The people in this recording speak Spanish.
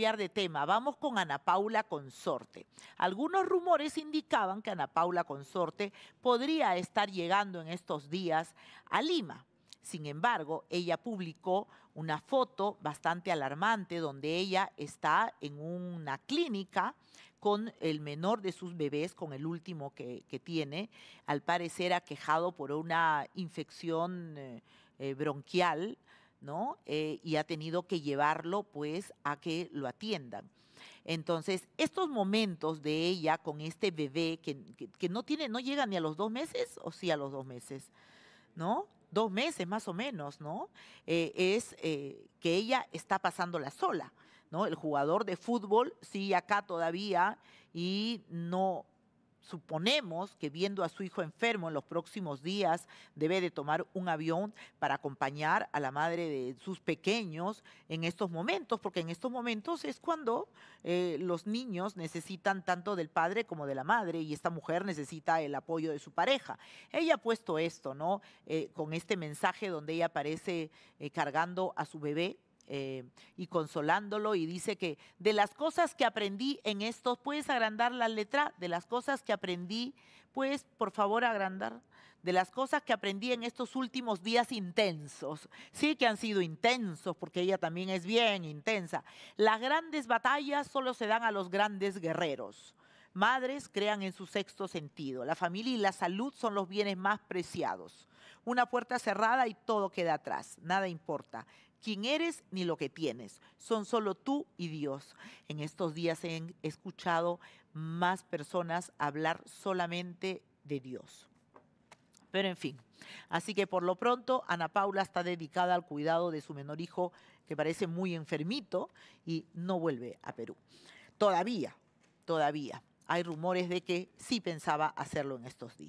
de tema. Vamos con Ana Paula Consorte. Algunos rumores indicaban que Ana Paula Consorte podría estar llegando en estos días a Lima. Sin embargo, ella publicó una foto bastante alarmante donde ella está en una clínica con el menor de sus bebés, con el último que, tiene, al parecer aquejado por una infección eh, eh, bronquial ¿no? Eh, y ha tenido que llevarlo pues a que lo atiendan. Entonces, estos momentos de ella con este bebé que, no tiene, no llega ni a los dos meses, o sí a los dos meses, ¿no? Dos meses más o menos, ¿no? Eh, es eh, que ella está pasándola sola, ¿no? El jugador de fútbol sigue acá todavía y no, Suponemos que viendo a su hijo enfermo en los próximos días debe de tomar un avión para acompañar a la madre de sus pequeños en estos momentos, porque en estos momentos es cuando eh, los niños necesitan tanto del padre como de la madre y esta mujer necesita el apoyo de su pareja. Ella ha puesto esto, ¿no? Eh, con este mensaje donde ella aparece eh, cargando a su bebé eh, y consolándolo y dice que de las cosas que aprendí en estos, ¿puedes agrandar la letra? De las cosas que aprendí, ¿puedes por favor agrandar? De las cosas que aprendí en estos últimos días intensos, sí que han sido intensos porque ella también es bien intensa. Las grandes batallas solo se dan a los grandes guerreros. Madres crean en su sexto sentido. La familia y la salud son los bienes más preciados. Una puerta cerrada y todo queda atrás. Nada importa quién eres ni lo que tienes. Son solo tú y Dios. En estos días he escuchado más personas hablar solamente de Dios. Pero en fin, así que por lo pronto Ana Paula está dedicada al cuidado de su menor hijo que parece muy enfermito y no vuelve a Perú. Todavía, todavía. Hay rumores de que sí pensaba hacerlo en estos días.